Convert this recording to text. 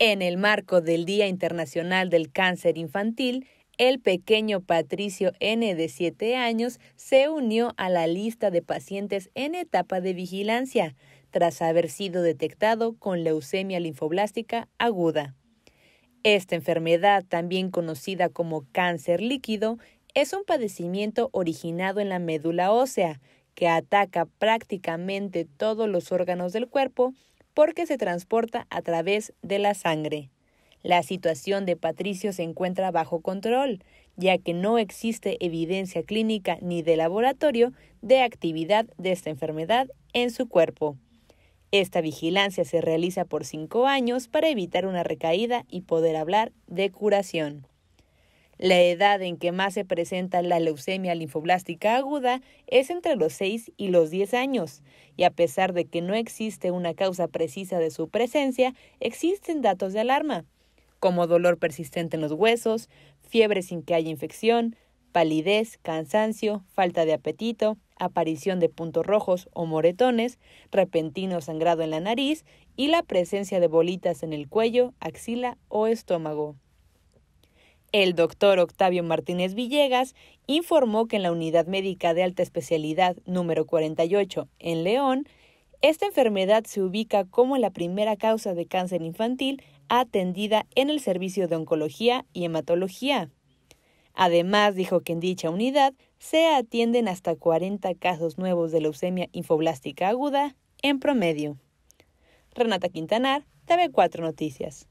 En el marco del Día Internacional del Cáncer Infantil, el pequeño Patricio N de 7 años se unió a la lista de pacientes en etapa de vigilancia, tras haber sido detectado con leucemia linfoblástica aguda. Esta enfermedad, también conocida como cáncer líquido, es un padecimiento originado en la médula ósea, que ataca prácticamente todos los órganos del cuerpo porque se transporta a través de la sangre. La situación de Patricio se encuentra bajo control, ya que no existe evidencia clínica ni de laboratorio de actividad de esta enfermedad en su cuerpo. Esta vigilancia se realiza por cinco años para evitar una recaída y poder hablar de curación. La edad en que más se presenta la leucemia linfoblástica aguda es entre los 6 y los 10 años, y a pesar de que no existe una causa precisa de su presencia, existen datos de alarma, como dolor persistente en los huesos, fiebre sin que haya infección, palidez, cansancio, falta de apetito, aparición de puntos rojos o moretones, repentino sangrado en la nariz y la presencia de bolitas en el cuello, axila o estómago. El doctor Octavio Martínez Villegas informó que en la Unidad Médica de Alta Especialidad número 48 en León, esta enfermedad se ubica como la primera causa de cáncer infantil atendida en el servicio de oncología y hematología. Además, dijo que en dicha unidad se atienden hasta 40 casos nuevos de leucemia infoblástica aguda en promedio. Renata Quintanar, TV4 Noticias.